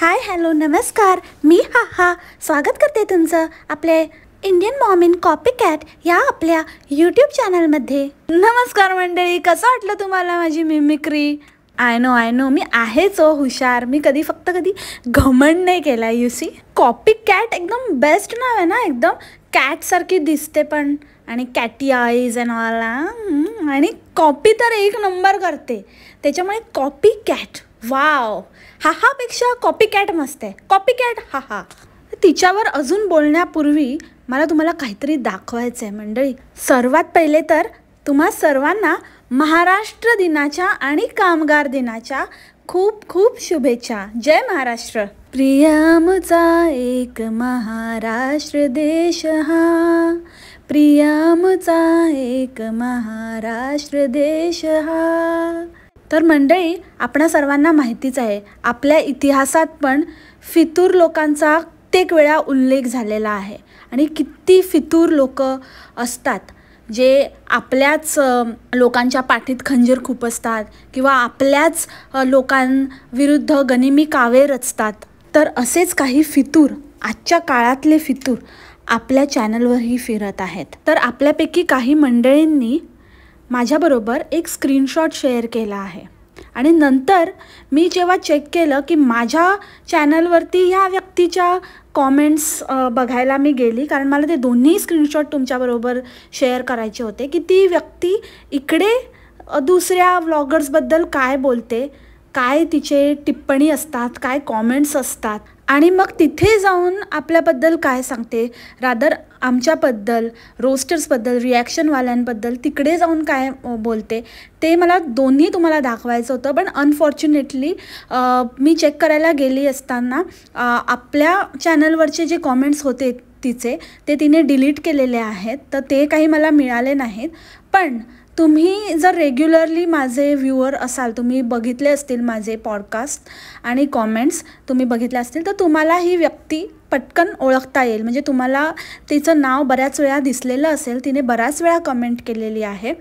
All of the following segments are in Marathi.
हाय हॅलो नमस्कार मी हा हा स्वागत करते तुमचं आपले Indian mom in copy cat या आपल्या यूट्यूब चॅनलमध्ये नमस्कार मंडळी कसं वाटलं तुम्हाला माझी mimicry I know I know मी आहेच ओ हुशार मी कधी फक्त कधी घमंड नाही केला यू सी कॉपी कॅट एकदम बेस्ट नाव आहे ना एकदम कॅटसारखी दिसते पण आणि कॅटी आईज अँड ऑल आणि कॉपी तर एक नंबर करते त्याच्यामुळे कॉपी कॅट वाव हा कॉपी कॅट मस्त आहे कॉपी कॅट हा हा तिच्यावर अजून बोलण्यापूर्वी मला तुम्हाला काहीतरी दाखवायचं आहे मंडळी सर्वात पहिले तर तुम्हा सर्वांना महाराष्ट्र दिनाच्या आणि कामगार दिनाच्या खूप खूप शुभेच्छा जय महाराष्ट्र प्रियामचा एक महाराष्ट्र देश हा प्रियामचा एक महाराष्ट्र देश हा तर मंडळी आपणा सर्वांना माहितीच आहे आपल्या इतिहासात पण फितूर लोकांचा कित्येक वेळा उल्लेख झालेला आहे आणि किती फितूर लोक असतात जे आपल्याच लोकांच्या पाठीत खंजीर खुपसतात किंवा आपल्याच लोकांविरुद्ध गनिमी कावे रचतात तर असेच काही फितूर आजच्या काळातले फितूर आपल्या चॅनलवरही फिरत आहेत तर आपल्यापैकी काही मंडळींनी माझ्याबरोबर एक स्क्रीनशॉट शेअर केला आहे आणि नंतर मी जेव्हा चेक केलं की माझ्या चॅनलवरती ह्या व्यक्तीच्या कॉमेंट्स बघायला मी गेली कारण मला ते दोन्ही स्क्रीनशॉट तुमच्याबरोबर शेअर करायचे होते की ती व्यक्ती इकडे दुसऱ्या व्लॉगर्सबद्दल काय बोलते काय तिचे टिप्पणी असतात काय कॉमेंट्स असतात आणि मग तिथे जाऊन आपल्याबद्दल काय सांगते रादर आमच्याबद्दल रोस्टर्सबद्दल रिॲक्शनवाल्यांबद्दल तिकडे जाऊन काय बोलते ते मला दोन्ही तुम्हाला दाखवायचं होतं पण अनफॉर्च्युनेटली मी चेक करायला गेली असताना आपल्या चॅनलवरचे जे कॉमेंट्स होते तिचे ते तिने डिलीट केलेले आहेत तर ते काही मला मिळाले नाहीत पण तुम्ही जर रेग्युलरली माझे व्ह्युअर असाल तुम्ही बघितले असतील माझे पॉडकास्ट आणि कॉमेंट्स तुम्ही बघितले असतील तर तुम्हाला ही व्यक्ती पटकन ओळखता येईल म्हणजे तुम्हाला तिचं नाव बऱ्याच वेळा दिसलेलं असेल तिने बऱ्याच वेळा कमेंट केलेली आहे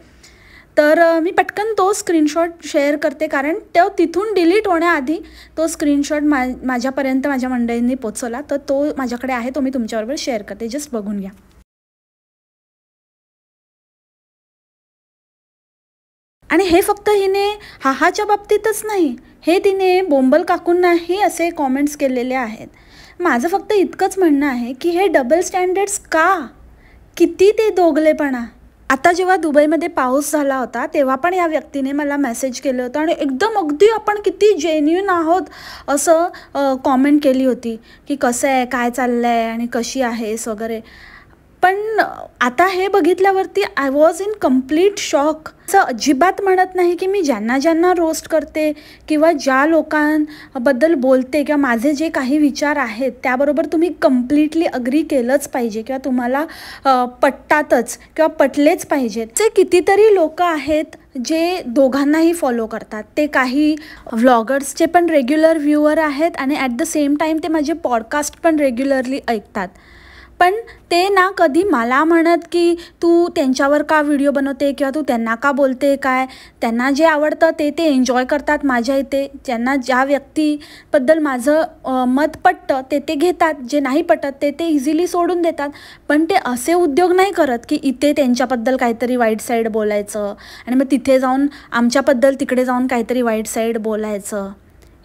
तर मी पटकन तो स्क्रीनशॉट शेअर करते कारण तो तिथून डिलीट होण्याआधी तो स्क्रीनशॉट मा माझ्यापर्यंत माझ्या मंडळींनी पोचवला तर तो माझ्याकडे आहे तो मी तुमच्याबरोबर शेअर करते जस्ट बघून घ्या आणि हे फक्त हिने हाहाच्या बाबतीतच नाही हे तिने बोंबल काकूंनाही असे कॉमेंट्स केलेले आहेत माझं फक्त इतकंच म्हणणं आहे की हे डबल स्टँडर्ड्स का किती ते दोघलेपणा आता जेव्हा दुबईमध्ये पाऊस झाला होता तेव्हा पण या व्यक्तीने मला मेसेज केलं होतं आणि एकदम अगदी आपण किती जेन्युन आहोत असं कॉमेंट केली होती की कसं आहे काय चाललं आहे आणि कशी आहेस वगैरे पण आता हे बघितल्यावरती I was in complete shock असं अजिबात म्हणत नाही की मी ज्यांना ज्यांना रोस्ट करते किंवा ज्या लोकांबद्दल बोलते किंवा माझे जे काही विचार आहेत त्याबरोबर तुम्ही कम्प्लिटली अग्री केलंच पाहिजे किंवा तुम्हाला पटतातच किंवा पटलेच पाहिजेत जे कितीतरी लोक आहेत जे दोघांनाही फॉलो करतात ते काही व्लॉगर्सचे पण रेग्युलर व्ह्यूअर आहेत आणि ॲट द सेम टाईम ते माझे पॉडकास्ट पण रेग्युलरली ऐकतात पण ते ना कधी मला म्हणत की तू त्यांच्यावर का व्हिडिओ बनवते किंवा तू त्यांना का बोलते काय त्यांना जे आवडतं ते ते एन्जॉय करतात माझ्या इथे ज्यांना ज्या व्यक्तीबद्दल माझं मत पटतं ते ते घेतात जे नाही पटत ते ते इझिली सोडून देतात पण ते असे उद्योग नाही करत की इथे त्यांच्याबद्दल काहीतरी वाईट साईड बोलायचं आणि मग तिथे जाऊन आमच्याबद्दल तिकडे जाऊन काहीतरी वाईट साईड बोलायचं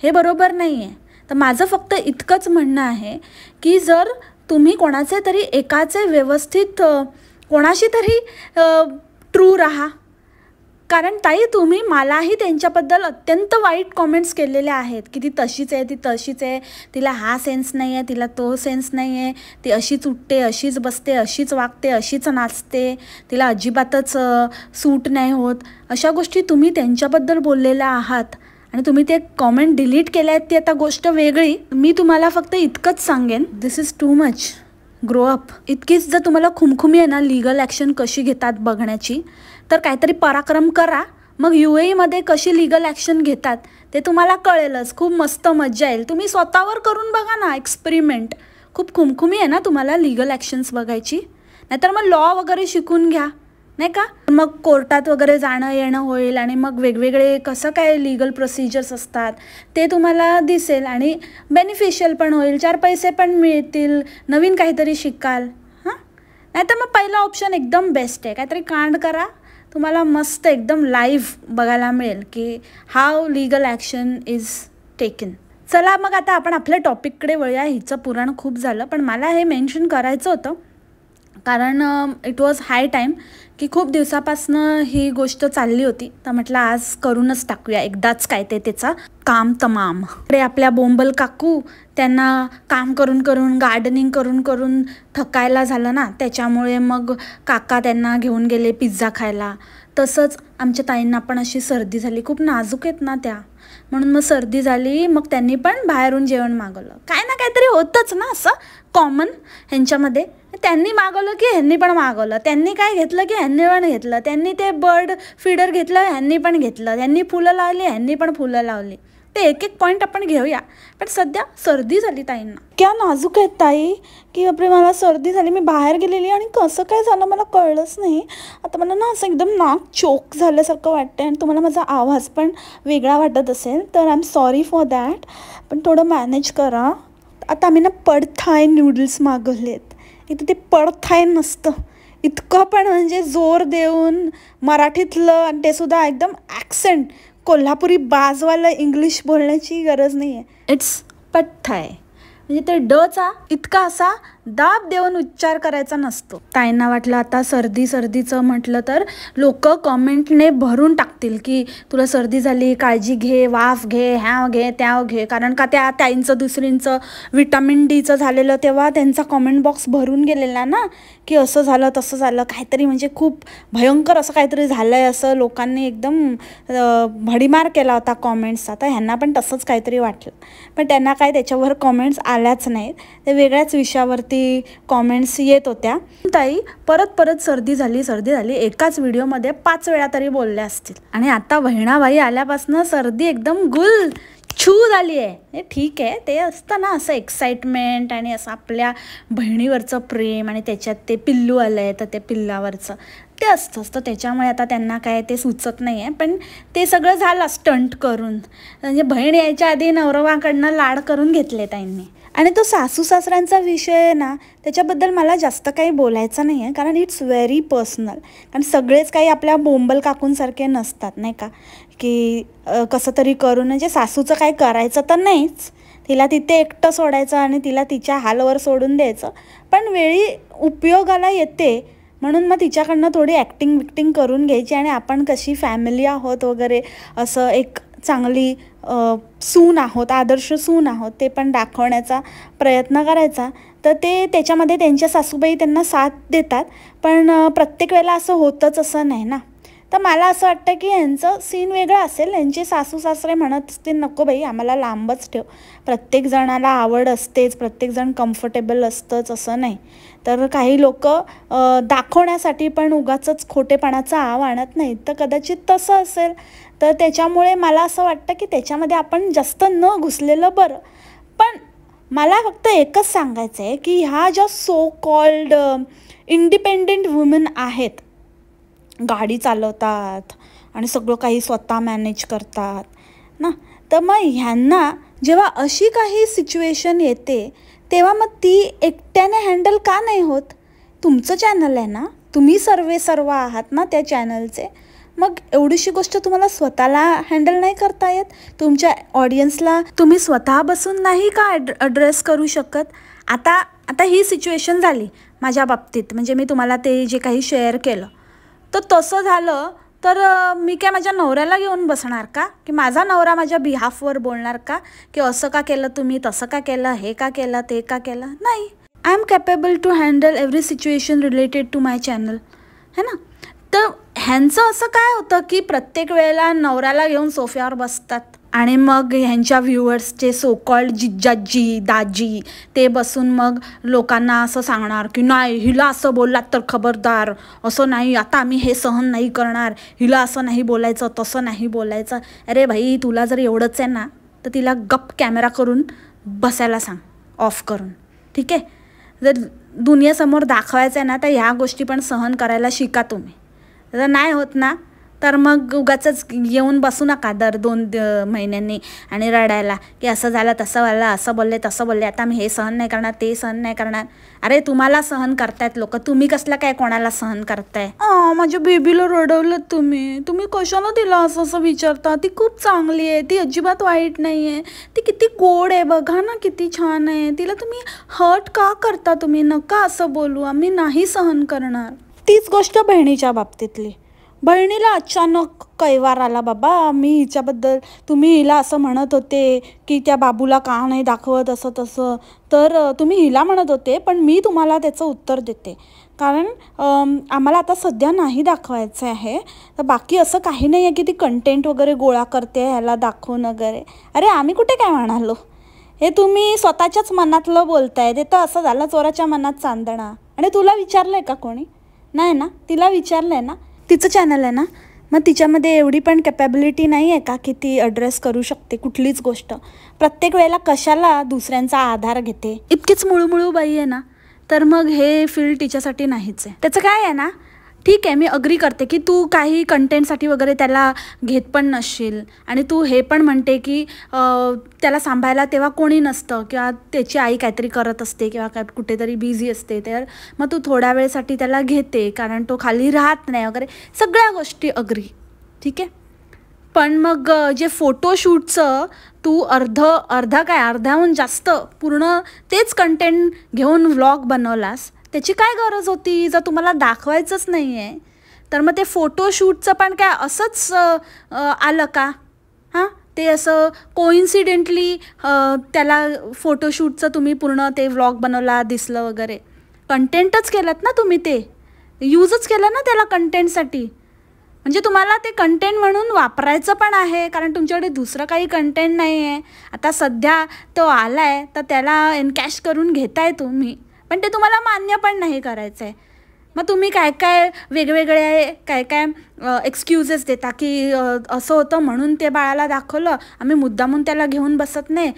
हे बरोबर नाही आहे तर माझं फक्त इतकंच म्हणणं आहे की जर तुम्ही कोणाचे तरी एकाचे व्यवस्थित कोणाशी तरी ट्रू राहा कारण ताई तुम्ही मलाही त्यांच्याबद्दल अत्यंत वाईट कॉमेंट्स केलेले आहेत की ती तशीच आहे ती तशीच आहे तिला हा सेन्स नाही आहे तिला तो सेन्स नाही आहे ती अशीच उठते अशीच बसते अशीच वागते अशीच नाचते तिला अजिबातच सूट नाही होत अशा गोष्टी तुम्ही त्यांच्याबद्दल बोललेल्या आहात आणि तुम्ही ते कॉमेंट डिलीट केले आहेत ती आता गोष्ट वेगळी मी तुम्हाला फक्त इतकंच सांगेन this is too much grow up इतकीच जर तुम्हाला खुमखुमी आहे ना लिगल ॲक्शन कशी घेतात बघण्याची तर काहीतरी पराक्रम करा मग यू एमध्ये e कशी लिगल ॲक्शन घेतात ते तुम्हाला कळेलच खूप मस्त मज्जा येईल तुम्ही स्वतःवर करून बघा ना एक्सपेरिमेंट खूप खुमखुमी आहे ना तुम्हाला लिगल ॲक्शन्स बघायची नाहीतर मग लॉ वगैरे शिकून घ्या नाही का मग कोर्टात वगैरे जाणं येणं होईल आणि मग वेगवेगळे कसं काय लिगल प्रोसिजर्स असतात ते तुम्हाला दिसेल आणि बेनिफिशियल पण होईल चार पैसे पण मिळतील नवीन काहीतरी शिकाल हां नाही तर मग पहिला ऑप्शन एकदम बेस्ट आहे काहीतरी कांड करा तुम्हाला मस्त एकदम लाईव्ह बघायला मिळेल की how legal action is taken चला मग आता आपण आपल्या टॉपिककडे वळूया हिचं पुराण खूप झालं पण मला हे मेन्शन करायचं होतं कारण इट वॉज हाय टाईम की खूप दिवसापासनं ही गोष्ट चालली होती तर म्हटलं आज करूनच टाकूया एकदाच काय ते त्याचा काम तमाम अरे आपल्या बोंबल काकू त्यांना काम करून करून गार्डनिंग करून करून थकायला झालं ना त्याच्यामुळे मग काका त्यांना घेऊन गेले पिझ्झा खायला तसंच आमच्या ताईंना पण अशी सर्दी झाली खूप नाजूक आहेत ना त्या म्हणून मग सर्दी झाली मग त्यांनी पण बाहेरून जेवण मागवलं काय ना काहीतरी होतंच ना असं कॉमन ह्यांच्यामध्ये त्यांनी मागवलं की ह्यांनी पण मागवलं त्यांनी काय घेतलं की ह्यांनी पण घेतलं त्यांनी ते बर्ड फीडर घेतलं ह्यांनी पण घेतलं ह्यांनी फुलं लावली ह्यांनी पण फुलं लावली ते एक एक पॉईंट आपण घेऊया पण सध्या सर्दी झाली ताईंना क्या नाजूक आहेत ताई की बापरे मला सर्दी झाली मी बाहेर गेलेली आणि कसं काय झालं मला कळलंच नाही आता मला ना असं एकदम नाक चोक झाल्यासारखं वाटतं आणि तुम्हाला माझा आवाज पण वेगळा वाटत असेल तर I am sorry for that पण थोडं मॅनेज करा आता आम्ही ना पडथाय नूडल्स मागवलेत इथं ते पडथाय नसतं इतकं पण म्हणजे जोर देऊन मराठीतलं आणि ते सुद्धा एकदम ॲक्सेंट कोल्हापुरी बाजवाला इंग्लिश बोलण्याची गरज नाही आहे इट्स पटथाय म्हणजे ते डचा इतका असा दाब देऊन उच्चार करायचा नसतो ताईंना वाटलं आता सर्दी सर्दीचं म्हटलं तर लोक कमेंटने भरून टाकतील की तुला सर्दी झाली काळजी घे वाफ घे ह्या घे त्या घे कारण का त्या ताईंचं दुसरींचं विटामिन डीचं झालेलं तेव्हा त्यांचा कॉमेंट बॉक्स भरून गेलेला ना की असं झालं तसं झालं काहीतरी म्हणजे खूप भयंकर असं काहीतरी झालं आहे असं लोकांनी एकदम भडीमार केला होता कॉमेंट्सचा तर ह्यांना पण तसंच काहीतरी वाटलं पण त्यांना काय त्याच्यावर कॉमेंट्स आल्याच नाहीत ते वेगळ्याच विषयावरती वरती कॉमेंट्स येत होत्या ताई परत परत सर्दी झाली सर्दी झाली एकाच व्हिडिओमध्ये पाच वेळा तरी बोलल्या असतील आणि आता बहिणाबाई आल्यापासून सर्दी एकदम गुल छू झाली आहे ठीक आहे ते असतं ना असं एक्साइटमेंट आणि असं आपल्या बहिणीवरचं प्रेम आणि त्याच्यात ते पिल्लू आलं आहे तर ते पिल्लावरचं ते असतं असतं त्याच्यामुळे आता त्यांना काय ते सुचत नाही आहे पण ते सगळं झालं स्टंट करून म्हणजे बहीण यायच्या आधी नवरवाकडनं लाड करून घेतले त्यांनी आणि तो सासू सासऱ्यांचा विषय आहे ना त्याच्याबद्दल मला जास्त काही बोलायचं नाही आहे कारण इट्स व्हेरी पर्सनल कारण सगळेच काही आपल्या बोंबल काकूंसारखे नसतात नाही का की कसं तरी करून म्हणजे सासूचं काय करायचं तर नाहीच तिला तिथे एकटं सोडायचं आणि तिला तिच्या हालवर सोडून द्यायचं पण वेळी उपयोगाला येते म्हणून मग तिच्याकडनं थोडी ॲक्टिंग विक्टिंग करून घ्यायची आणि आपण कशी फॅमिली आहोत वगैरे असं एक चांगली सून आहोत आदर्श सून आहोत ते पण दाखवण्याचा प्रयत्न करायचा तर ते त्याच्यामध्ये त्यांच्या सासूबाई त्यांना साथ देतात पण प्रत्येक वेळेला असं होतंच असं नाही ना तर मला असं वाटतं की यांचं सीन वेगळं असेल यांचे सासू सासरे म्हणत असते नको बाई आम्हाला लांबच ठेव प्रत्येक जणाला आवड असतेच प्रत्येकजण कम्फर्टेबल असतंच असं नाही तर काही लोक दाखवण्यासाठी पण उगाचंच खोटेपणाचा आव आणत नाहीत तर कदाचित तसं असेल तर त्याच्यामुळे मला असं वाटतं की त्याच्यामध्ये आपण जास्त न घुसलेलं बरं पण मला फक्त एकच सांगायचं आहे की ह्या ज्या सो कॉल्ड इंडिपेंडेंट वुमेन आहेत गाडी चालवतात आणि सगळं काही स्वतः मॅनेज करतात ना तर मग ह्यांना जेव्हा अशी काही सिच्युएशन येते तेव्हा मग ती एकट्याने हँडल का नाही होत तुमचं चॅनल आहे ना तुम्ही सर्वे सर्व आहात ना त्या चॅनलचे मग एवढीशी गोष्ट तुम्हाला स्वतःला हँडल नाही करता येत तुमच्या ऑडियन्सला तुम्ही स्वतः बसून नाही का अड्रेस करू शकत आता आता ही सिच्युएशन झाली माझ्या बाबतीत म्हणजे मी तुम्हाला ते जे काही शेअर केलं तर तसं झालं तर मी काय माझ्या नवऱ्याला घेऊन बसणार का की माझा नवरा माझ्या बिहाफवर बोलणार का की असं का केलं तुम्ही तसं का केलं हे का केलं ते का केलं नाही I am capable to handle every situation related to my channel है ना तर ह्यांचं असं काय होतं की प्रत्येक वेळेला नवऱ्याला घेऊन सोफ्यावर बसतात आणि मग ह्यांच्या व्ह्युअर्सचे सोकॉल्ड जिज्जाजी दाजी ते बसून मग लोकांना असं सांगणार की नाही हिला असं बोललात तर खबरदार असं नाही आता आम्ही हे सहन नाही करणार हिला असं नाही बोलायचं तसं नाही बोलायचं अरे भाई तुला जर एवढंच आहे ना तर तिला गप कॅमेरा करून बसायला सांग ऑफ करून ठीक आहे जर दुनियासमोर दाखवायचं आहे ना तर ह्या गोष्टी पण सहन करायला शिका तुम्ही जर नाही होत ना तर मग उगाच येऊन बसू नका दर दोन महिन्यांनी आणि रडायला की असं झालं तसं झालं असं बोलले तसं बोलले आता मी हे सहन नाही करणार ते सहन नाही करणार अरे तुम्हाला सहन करतायत लोक तुम्ही कसला काय कोणाला सहन करताय माझ्या बेबीला रडवलं तुम्ही तुम्ही कशाला दिलं असं असं विचारता ती खूप चांगली आहे ती अजिबात वाईट नाही आहे ती किती गोड आहे बघा ना किती छान आहे तिला तुम्ही हर्ट का करता तुम्ही नका असं बोलू आम्ही नाही सहन करणार तीच गोष्ट बहिणीच्या बाबतीतली बहिणीला अचानक कैवार आला बाबा मी हिच्याबद्दल तुम्ही हिला असं म्हणत होते की त्या बाबूला का नाही दाखवत असं तसं तर तुम्ही हिला म्हणत होते पण मी तुम्हाला त्याचं उत्तर देते कारण आम्हाला आता सध्या नाही दाखवायचं आहे तर बाकी असं काही नाही आहे की ती कंटेंट वगैरे गोळा करते ह्याला दाखवून वगैरे अरे आम्ही कुठे काय म्हणालो हे तुम्ही स्वतःच्याच मनातलं बोलताय ते तर असं झालं चोराच्या मनात चांदणा आणि तुला विचारलं आहे का कोणी नाही ना तिला विचारलं आहे ना तिचं चॅनल आहे ना मग तिच्यामध्ये एवढी पण कॅपॅबिलिटी नाही आहे का की ती अड्रेस करू शकते कुठलीच गोष्ट प्रत्येक वेळेला कशाला दुसऱ्यांचा आधार घेते इतकीच मुळूमुळू बाई आहे ना तर मग हे फील्ड तिच्यासाठी नाहीच आहे त्याचं काय आहे ना ठीक आहे मी अग्री करते की तू काही कंटेंटसाठी वगैरे त्याला घेत पण नसशील आणि तू हे पण म्हणते की त्याला सांभायला तेव्हा कोणी नसतं किंवा त्याची आई काहीतरी करत असते किंवा काय कुठेतरी बिझी असते तर मग तू थोड्या वेळेसाठी त्याला घेते कारण तो खाली राहत नाही वगैरे सगळ्या गोष्टी अग्री ठीक आहे पण मग जे फोटोशूटचं तू अर्ध अर्धा काय अर्ध्याहून जास्त पूर्ण तेच कंटेंट घेऊन व्लॉग बनवलास त्याची काय गरज होती जर तुम्हाला दाखवायचंच नाही आहे तर मग ते फोटोशूटचं पण काय असंच आलं का हां ते असं कोइन्सिडेंटली त्याला फोटोशूटचं तुम्ही पूर्ण ते व्लॉग बनवला दिसलं वगैरे कंटेंटच केलात ना तुम्ही ते यूजच केलं ना त्याला कंटेंटसाठी म्हणजे तुम्हाला ते कंटेंट म्हणून वापरायचं पण आहे कारण तुमच्याकडे दुसरं काही कंटेंट नाही आहे आता सध्या तो आला आहे तर त्याला एनकॅश करून घेताय तुम्ही पण ते तुम्हाला मान्य पण नाही करायचं आहे मग तुम्ही काय काय वेगवेगळे काय काय एक्सक्युजेस देता की असं होतं म्हणून ते बाळाला दाखवलं आम्ही मुद्दामून त्याला घेऊन बसत नाही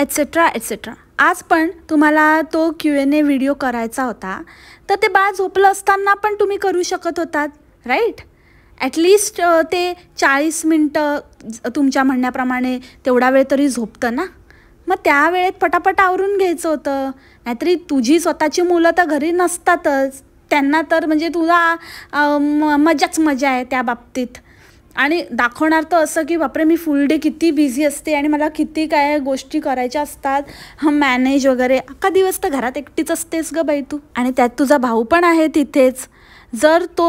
एटसेट्रा एटसेट्रा आज पण तुम्हाला तो क्यू एन ए व्हिडिओ करायचा होता तर ते बाळ झोपलं असताना पण तुम्ही करू शकत होतात राईट ॲटलिस्ट ते चाळीस मिनटं तुमच्या म्हणण्याप्रमाणे तेवढा वेळ तरी झोपतं ना मग त्यावेळेत पटापट आवरून घ्यायचं होतं नाहीतरी तुझी स्वतःची मुलं तर घरी नसतातच त्यांना तर म्हणजे तुला मजाच मजा आहे त्या बाबतीत आणि दाखवणार तर असं की बापरे मी फुल डे किती बिझी असते आणि मला किती काय गोष्टी करायच्या असतात मॅनेज वगैरे अख्खा दिवस तर घरात एकटीच असतेस गं बाई तू आणि त्यात तुझा भाऊ पण आहे तिथेच जर तो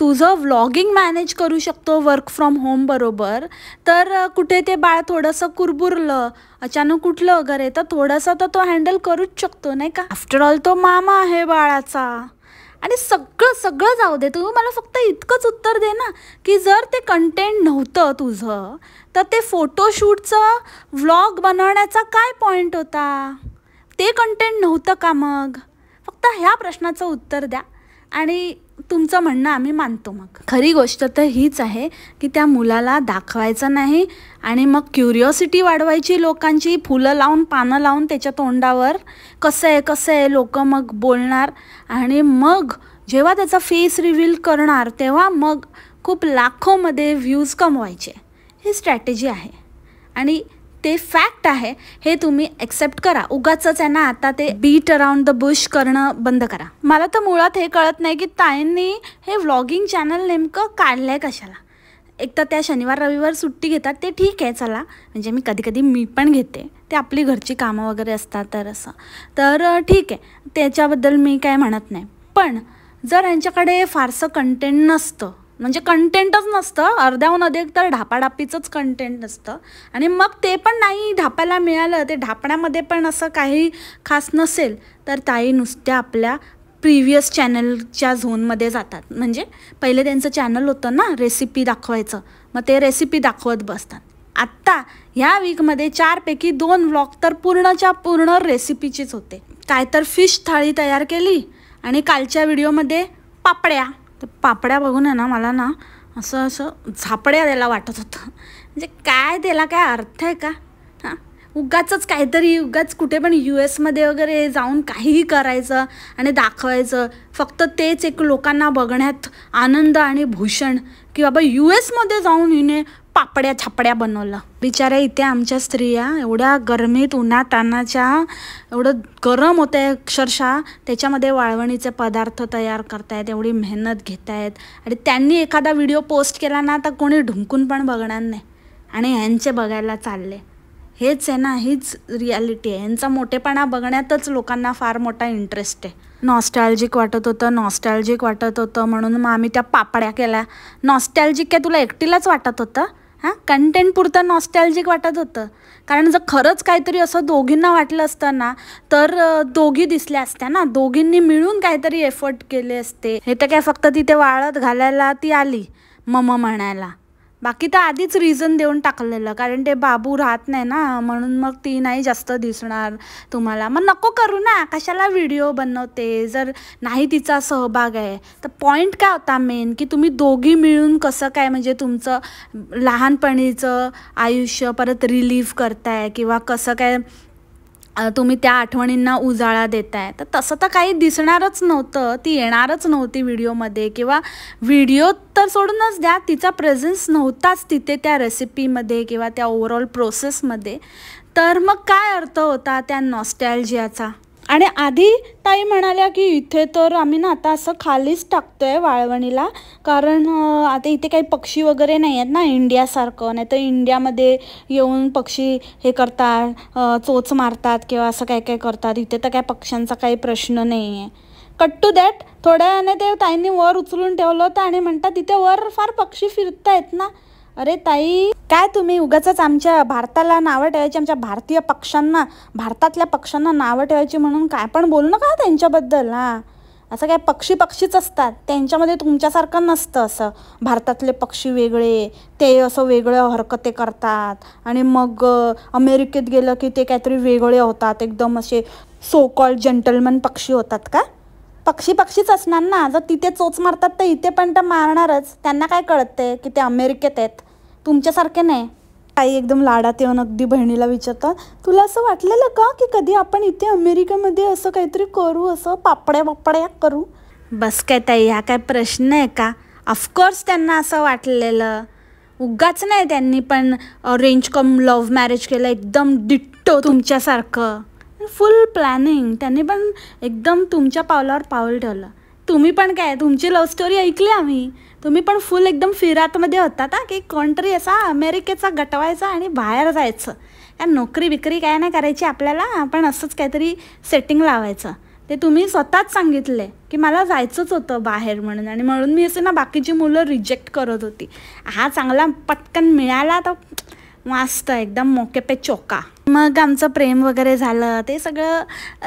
तुझं व्लॉगिंग मॅनेज करू शकतो वर्क फ्रॉम होम बरोबर तर कुठे ते बाळ थोडंसं कुरबुरलं अचानक कुठलं वगैरे तर थोडंसं तर तो हँडल करूच शकतो नाही का आफ्टर ऑल तो मामा आहे बाळाचा आणि सगळं सगळं जाऊ दे तू मला फक्त इतकंच उत्तर दे ना की जर ते कंटेंट नव्हतं तुझं तर ते फोटोशूटचं व्लॉग बनवण्याचा काय पॉईंट होता ते कंटेंट नव्हतं का मग फक्त ह्या प्रश्नाचं उत्तर द्या आणि तुमचं म्हणणं आम्ही मानतो मग खरी गोष्ट तर हीच आहे की त्या मुलाला दाखवायचं नाही आणि मग क्युरिओसिटी वाढवायची लोकांची फुलं लावून पानं लावून त्याच्या तोंडावर कसं आहे कसं आहे लोक मग बोलणार आणि मग जेव्हा त्याचा फेस रिव्हील करणार तेव्हा मग खूप लाखोमध्ये व्ह्यूज कमवायचे ही स्ट्रॅटेजी आहे आणि ते फॅक्ट आहे हे तुम्ही ॲक्सेप्ट करा उगाच आहे ना आता ते बीट अराउंड द बुश करणं बंद करा मला तर मुळात हे कळत नाही की ताईंनी हे व्लॉगिंग चॅनल नेमकं काढलं आहे कशाला एक तर त्या शनिवार रविवार सुट्टी घेतात ते ठीक आहे चला म्हणजे मी कधी कधी मी पण घेते ते आपली घरची कामं वगैरे असतात तर असं तर ठीक आहे त्याच्याबद्दल मी काय म्हणत नाही पण जर यांच्याकडे फारसं कंटेंट नसतं म्हणजे कंटेंटच नसतं अर्ध्याहून अधिक तर ढापाढापीचंच कंटेंट नसतं आणि मग ते पण नाही ढापायला मिळालं ते ढापण्यामध्ये पण असं काही खास नसेल तर ताई नुसत्या आपल्या प्रिव्हियस चॅनलच्या झोनमध्ये जातात म्हणजे पहिले त्यांचं चॅनल होतं ना रेसिपी दाखवायचं मग ते रेसिपी दाखवत बसतात आत्ता ह्या वीकमध्ये चारपैकी दोन व्लॉग तर पूर्णच्या पूर्ण रेसिपीचेच होते काय तर फिश थाळी तयार केली आणि कालच्या व्हिडिओमध्ये पापड्या तर पापड्या बघून आहे ना मला ना असं असं झापड्या द्यायला वाटत होतं म्हणजे काय त्याला काय अर्थ आहे का हां काहीतरी उगाच कुठे पण यू एसमध्ये वगैरे जाऊन काहीही करायचं आणि दाखवायचं फक्त तेच एक लोकांना बघण्यात आनंद आणि भूषण की बाबा यू एसमध्ये जाऊन हिने पापड्या छापड्या बनवलं बिचाऱ्या इथे आमच्या स्त्रिया एवढ्या गरमीत उन्हा तानाच्या एवढं गरम होतं आहे अक्षरशः त्याच्यामध्ये वाळवणीचे पदार्थ तयार करतायत एवढी मेहनत घेत आहेत आणि त्यांनी एखादा व्हिडिओ पोस्ट केला ना तर कोणी ढुंकून पण बघणार नाही आणि ह्यांचे बघायला चालले हेच आहे ना हीच रियालिटी आहे यांचा मोठेपणा बघण्यातच लोकांना फार मोठा इंटरेस्ट आहे नॉस्टॅल्जिक वाटत होतं नॉस्टॅल्जिक वाटत होतं म्हणून मग आम्ही त्या पापड्या केल्या नॉस्टॅल्जिक काय तुला एकटीलाच वाटत होतं हां कंटेंट पुरतं नॉस्टॅल्जिक वाटत होतं कारण जर खरंच काहीतरी असं दोघींना वाटलं असतं ना तर दोघी दिसल्या असत्या ना दोघींनी मिळून काहीतरी एफर्ट केले असते हे तर काय फक्त तिथे वाळत घालायला ती आली मम म्हणायला बाकी तर आधीच रिझन देऊन टाकलेलं कारण ते बाबू राहत नाही ना म्हणून मग ती नाही जास्त दिसणार तुम्हाला मग नको करू ना कशाला व्हिडिओ बनवते जर नाही तिचा सहभाग आहे तर पॉईंट काय होता मेन की तुम्ही दोघी मिळून कसं काय म्हणजे तुमचं लहानपणीचं आयुष्य परत रिलीफ करताय किंवा कसं काय तुम्ही त्या आठवणींना उजाळा देताय तर तसं तर काही दिसणारच नव्हतं ती येणारच नव्हती व्हिडिओमध्ये किंवा व्हिडिओ तर सोडूनच द्या तिचा प्रेझेन्स नव्हताच तिथे त्या रेसिपीमध्ये किंवा त्या ओवरऑल प्रोसेसमध्ये तर मग काय अर्थ होता त्या नॉस्टॅल्जियाचा आणि आधी ताई म्हणाल्या की इथे तर आम्ही ना आता असं खालीच टाकतो आहे वाळवणीला कारण आता इथे काही पक्षी वगैरे नाही आहेत ना इंडियासारखं नाही तर इंडियामध्ये येऊन पक्षी हे करतात चोच मारतात किंवा असं काय काय करतात इथे तर काय पक्ष्यांचा काही प्रश्न नाही आहे कट टू दॅट थोड्या वेळाने ते ताईंनी वर उचलून ठेवलं होतं आणि म्हणतात तिथे वर फार पक्षी फिरत आहेत ना अरे ताई काय तुम्ही उगाच आमच्या भारताला नावं ठेवायची आमच्या भारतीय पक्षांना भारतातल्या पक्षांना नावं ठेवायची म्हणून काय पण बोलू नका त्यांच्याबद्दल हां असं काय पक्षी पक्षीच असतात त्यांच्यामध्ये तुमच्यासारखं नसतं असं भारतातले पक्षी वेगळे ते असं वेगळं हरकते करतात आणि मग अमेरिकेत गेलं की ते काहीतरी वेगळे होतात एकदम असे सो कॉल जेंटलमन पक्षी होतात का पक्षी पक्षीच असणार ना जर तिथे चोच मारतात तर इथे पण तर मारणारच त्यांना काय कळतंय की ते अमेरिकेत आहेत तुमच्यासारखे नाही काही एकदम लाडात येऊन अगदी बहिणीला विचारतात तुला असं वाटलेलं का की कधी आपण इथे अमेरिकेमध्ये असं काहीतरी करू असं पापड्या पापड्या करू बस काय ताई हा काय प्रश्न आहे का ऑफकोर्स त्यांना असं वाटलेलं उगाच नाही त्यांनी पण रेंज कम लव्ह मॅरेज केलं एकदम डिट्टो तुमच्यासारखं फुल प्लॅनिंग त्यांनी पण एकदम तुमच्या पावलावर पाऊल ठेवलं तुम्ही पण काय तुमची लव्ह स्टोरी ऐकली आम्ही तुम्ही पण फुल एकदम फिरातमध्ये होता ता की कंट्री असा अमेरिकेचा गटवायचा आणि बाहेर जायचं काय नोकरी विक्री काय नाही करायची आपल्याला आपण असंच काहीतरी सेटिंग लावायचं ते तुम्ही स्वतःच सांगितले की मला जायचंच होतं बाहेर म्हणून आणि म्हणून मी असे ना बाकीची मुलं रिजेक्ट करत होती हा चांगला पटकन मिळाला तर मस्त एकदम मोके पे चोका मग आमचं प्रेम वगैरे झालं ते सगळं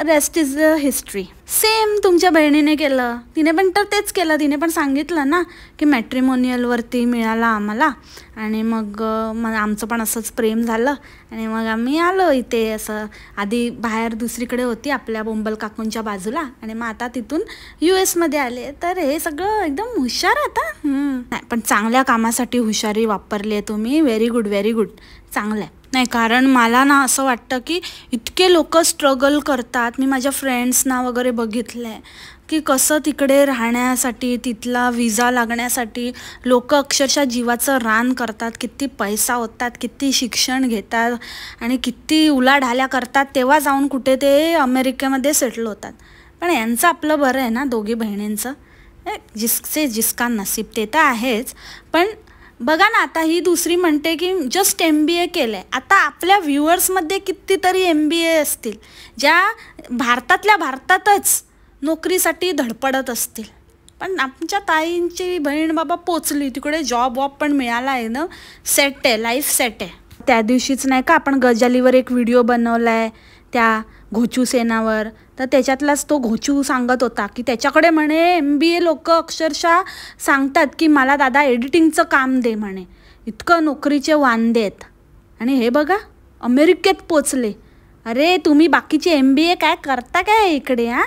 rest is a history same तुमच्या बहिणीने केलं तिने पण तर तेच केलं तिने पण सांगितलं ना की मॅट्रिमोनियलवरती मिळाला आम्हाला आणि मग मग आमचं पण असंच प्रेम झालं आणि मग आम्ही आलो इथे असं आधी बाहेर दुसरीकडे होती आपल्या बोंबल काकूंच्या बाजूला आणि मग आता तिथून यू एसमध्ये आले तर हे सगळं एकदम हुशार आता नाही पण चांगल्या कामासाठी हुशारी वापरली आहे तुम्ही व्हेरी गुड व्हेरी गुड चांगलं आहे नाही कारण मला ना असं वाटतं की इतके लोक स्ट्रगल करतात मी माझ्या फ्रेंड्सना वगैरे बघितलं आहे की कसं तिकडे राहण्यासाठी तिथला विजा लागण्यासाठी लोक अक्षरशः जीवाचं रान करतात किती पैसा होतात किती शिक्षण घेतात आणि किती उलाढाल्या करतात तेव्हा जाऊन कुठे ते अमेरिकेमध्ये सेटल होतात पण यांचं आपलं बरं आहे ना दोघी बहिणींचं जिसचे जिसका नसीब ते तर आहेच पण बघा ना आता ही दुसरी म्हणते की जस्ट एम बी ए केलं आहे आता आपल्या व्ह्युअर्समध्ये कितीतरी एम बी ए असतील ज्या भारतातल्या भारतातच नोकरीसाठी धडपडत असतील पण आमच्या ताईंची बहीण बाबा पोचली तिकडे जॉब वॉब पण मिळाला आहे ना सेट आहे लाईफ सेट आहे त्या दिवशीच नाही का आपण गजालीवर एक व्हिडिओ बनवला आहे त्या घोचू सेनावर तर त्याच्यातलाच तो घोचू सांगत होता की त्याच्याकडे म्हणे एम बी ए लोक अक्षरशः सांगतात की मला दादा एडिटिंगचं काम दे म्हणे इतकं नोकरीचे वांदे आहेत आणि हे बघा अमेरिकेत पोचले अरे तुम्ही बाकीचे एम बी ए काय करता काय इकडे हां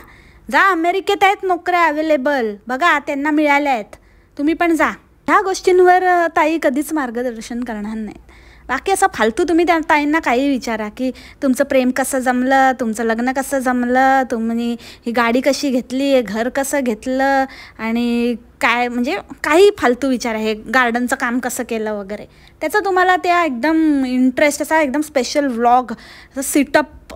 जा अमेरिकेत आहेत नोकऱ्या अवेलेबल बघा त्यांना मिळाल्या आहेत तुम्ही पण जा ह्या गोष्टींवर ताई कधीच मार्गदर्शन करणार नाही बाकी असं फालतू तुम्ही त्या ताईंना काही विचारा की तुमचं प्रेम कसं जमलं तुमचं लग्न कसं जमलं तुम्ही ही गाडी कशी घेतली घर कसं घेतलं आणि काय म्हणजे काही फालतू विचार आहे गार्डनचं काम कसं केलं वगैरे त्याचा तुम्हाला त्या एकदम इंटरेस्ट असा एकदम स्पेशल व्लॉग सिटअप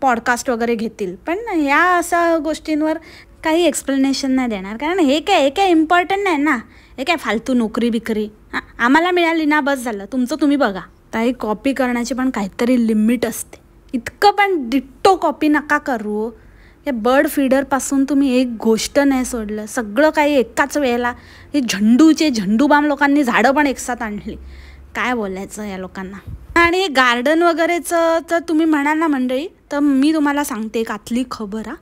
पॉडकास्ट वगैरे घेतील पण ह्या अशा गोष्टींवर काही एक्सप्लेनेशन नाही देणार कारण हे काय हे काय इम्पॉर्टंट नाही ना हे काय फालतू नोकरी बिकरी हां आम्हाला मिळाली ना बस झालं तुमचं तुम्ही बघा ताई कॉपी करण्याची पण काहीतरी लिमिट असते इतकं पण डिट्टो कॉपी नका करू या बर्ड फीडरपासून तुम्ही एक गोष्ट नाही सोडलं सगळं काही एकाच वेळेला हे झंडूचे झंडूबाम लोकांनी झाडं पण एकसाथ आणली काय बोलायचं या लोकांना आणि गार्डन वगैरेचं तर तुम्ही म्हणाल ना मंडळी तर मी तुम्हाला सांगते एक आतली खबर हा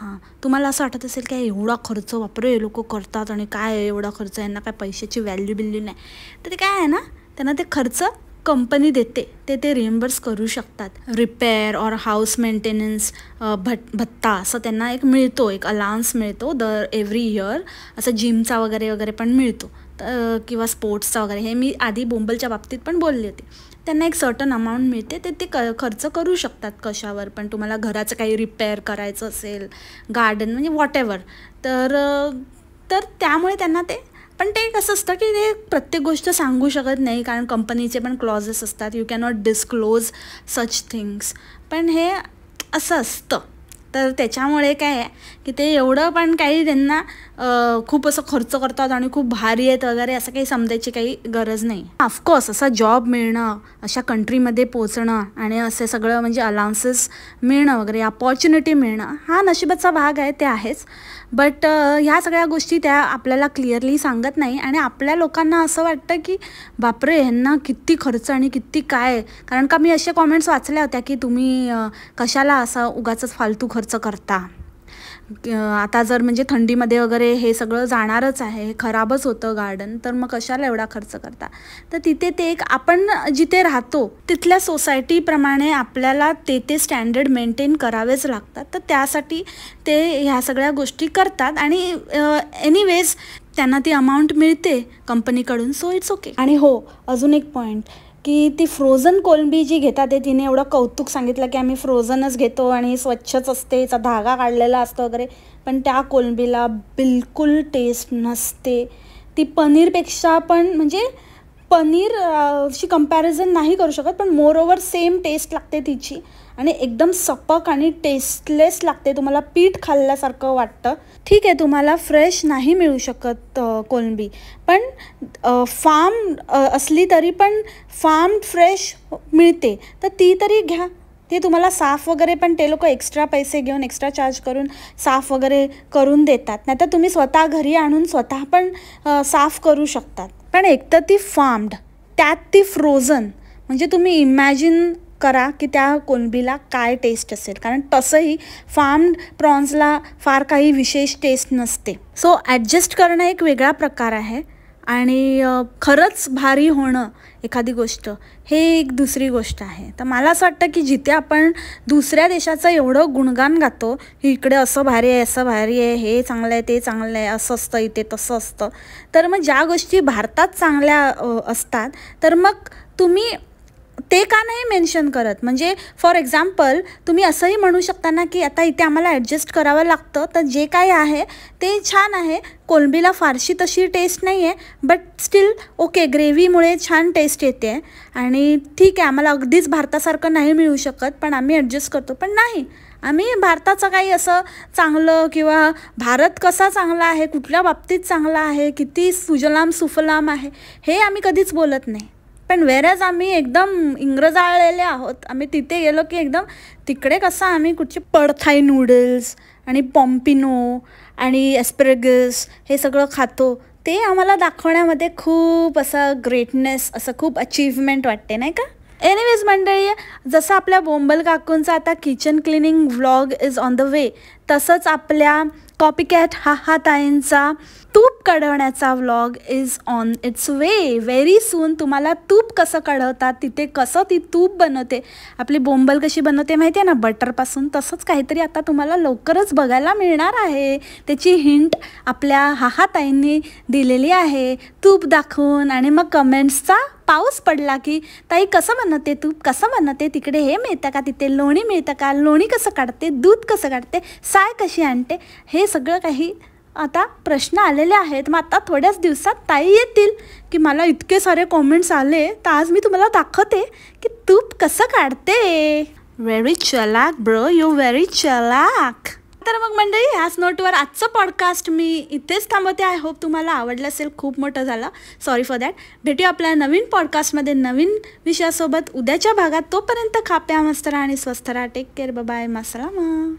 हां तुम्हाला असं वाटत असेल की एवढा खर्च वापरू हे लोक करतात आणि काय एवढा खर्च यांना काय पैशाची व्हॅल्यू बिल्यू नाही तर ते काय आहे ना त्यांना ते खर्च कंपनी देते ते ते रिएम्बर्स करू शकतात रिपेअर और हाऊस मेंटेनन्स भट भत्ता असं त्यांना एक मिळतो एक अलाउन्स मिळतो दर एव्हरी इयर असं जिमचा वगैरे वगैरे पण मिळतो किंवा स्पोर्ट्सचा वगैरे हे मी आधी बोंबलच्या बाबतीत पण बोलली होती त्यांना एक सर्टन अमाऊंट मिळते ते ते क खर्च करू शकतात कशावर पण तुम्हाला घराचं काही रिपेअर करायचं असेल गार्डन म्हणजे वॉट एवर तर तर त्यामुळे त्यांना ते पण ते कसं असतं की ते प्रत्येक गोष्ट सांगू शकत नाही कारण कंपनीचे पण क्लॉजेस असतात you cannot disclose such things पण हे असं असतं तर त्याच्यामुळे काय आहे की ते एवढं पण काही त्यांना खूप असं खर्च करतात आणि खूप भारी आहेत वगैरे असं काही समजायची काही गरज नाही ऑफकोर्स असा जॉब मिळणं अशा कंट्रीमध्ये पोचणं आणि असे सगळं म्हणजे अलाउन्सेस मिळणं वगैरे अपॉर्च्युनिटी मिळणं हा नशिबाचा भाग आहे ते आहेच बट ह्या सगळ्या गोष्टी त्या आपल्याला क्लिअरली सांगत नाही आणि आपल्या लोकांना असं वाटतं की बापरे ह्यांना किती खर्च आणि किती काय कारण का मी असे कॉमेंट्स वाचल्या होत्या की तुम्ही कशाला असा उगाच फालतू खर्च खर्च करता आता जर म्हणजे थंडीमध्ये वगैरे हे सगळं जाणारच आहे खराबच होतं गार्डन तर मग कशाला एवढा खर्च करता तर तिथे ते एक आपण जिथे राहतो तिथल्या सोसायटीप्रमाणे आपल्याला ते ते स्टँडर्ड मेंटेन करावेच लागतात तर त्यासाठी ते ह्या सगळ्या गोष्टी करतात आणि एनिवेज त्यांना ती अमाऊंट मिळते कंपनीकडून सो इट्स ओके आणि हो अजून एक पॉईंट की ती फ्रोझन कोलंबी जी घेतात ते तिने एवढं कौतुक सांगितलं की आम्ही फ्रोझनच घेतो आणि स्वच्छच असते याचा धागा काढलेला असतो वगैरे पण त्या कोलंबीला बिलकुल टेस्ट नसते ती पनीरपेक्षा पण म्हणजे पनीर शी नाही करू शकत पण मोर सेम टेस्ट लागते तिची आणि एकदम सपक आणि टेस्टलेस लागते तुम्हाला पीठ खाल्ल्यासारखं वाटतं ठीक आहे तुम्हाला फ्रेश नाही मिळू शकत कोलंबी पण फार्म असली तरी पण फार्म फ्रेश मिळते तर ती तरी घ्या ते तुम्हाला साफ वगैरे पण ते लोक एक्स्ट्रा पैसे घेऊन एक्स्ट्रा चार्ज करून साफ वगैरे करून देतात नाहीतर तुम्ही स्वतः घरी आणून स्वतः पण साफ करू शकतात पण एकतर ती फार्म्ड त्यात ती फ्रोझन म्हणजे तुम्ही इमॅजिन करा की त्या कोलंबीला काय टेस्ट असेल कारण तसंही फार्म प्रॉन्सला फार काही विशेष टेस्ट नसते सो ॲडजस्ट करणं एक वेगळा प्रकार आहे आणि खरंच भारी होणं एखादी गोष्ट हे एक दुसरी गोष्ट आहे तर मला असं वाटतं की जिथे आपण दुसऱ्या देशाचं एवढं गुणगान गातो की इकडे असं भारी आहे असं भारी आहे हे चांगलं आहे ते चांगलं आहे असं असतं इथे तसं असतं तर मग ज्या गोष्टी भारतात चांगल्या असतात तर मग तुम्ही ते का नाही मेन्शन करत म्हणजे फॉर एक्झाम्पल तुम्ही असंही म्हणू शकता ना की आता इथे आम्हाला ॲडजस्ट करावं लागतं तर जे काही आहे ते छान आहे कोलंबीला फारशी तशी टेस्ट नाही आहे बट स्टील ओके ग्रेव्हीमुळे छान टेस्ट येते आणि ठीक आहे आम्हाला अगदीच भारतासारखं नाही मिळू शकत पण आम्ही ॲडजस्ट करतो पण नाही आम्ही भारताचं काही असं चांगलं किंवा भारत कसा चांगला आहे कुठल्या बाबतीत चांगला आहे किती सुजलाम सुफलाम आहे हे आम्ही कधीच बोलत नाही पण वेरॅज आम्ही एकदम इंग्रजाळलेले आहोत आम्ही तिथे गेलो की एकदम तिकडे कसं आम्ही कुठचे पडथाई नूडल्स आणि पॉम्पिनो आणि एस्प्रेगस हे सगळं खातो ते आम्हाला दाखवण्यामध्ये खूप असं ग्रेटनेस असं खूप अचीवमेंट वाटते नाही का एनिवेज मंडळी जसं आपल्या बोंबल काकूंचा आता kitchen cleaning vlog is on the way तसंच आपल्या कॉपी कॅट हा हा ताईंचा तूप कढवण्याचा vlog is on its way very soon तुम्हाला तूप कसं कढवतात तिथे कसं ती तूप बनवते आपली बोंबल कशी बनवते माहिती आहे ना बटरपासून तसंच काहीतरी आता तुम्हाला लवकरच बघायला मिळणार आहे त्याची हिंट आपल्या हाहाताईंनी दिलेली आहे तूप दाखवून आणि मग कमेंट्सचा पाऊस पडला की ताई कसं बनवते तूप कसं बनवते तिकडे हे मिळतं का तिथे लोणी मिळतं का लोणी कसं काढते दूध कसं काढते साय कशी आणते हे सगळं काही आता प्रश्न आलेले आहेत मग आता थोड्याच दिवसात ताई येतील की मला इतके सारे कॉमेंट्स आले तर आज मी तुम्हाला दाखवते की तूप कसं काढते व्हेरी चलाक ब्रो यू व्हेरी चलाक तर मग मंडळी ह्याच नोटवर आजचं पॉडकास्ट मी इथेच थांबवते आय होप तुम्हाला आवडलं असेल खूप मोठं झालं सॉरी फॉर दॅट भेटू आपल्या नवीन पॉडकास्टमध्ये नवीन विषयासोबत उद्याच्या भागात तोपर्यंत खाप्या मस्त राहा आणि स्वस्त राहा टेक केअर बाय मग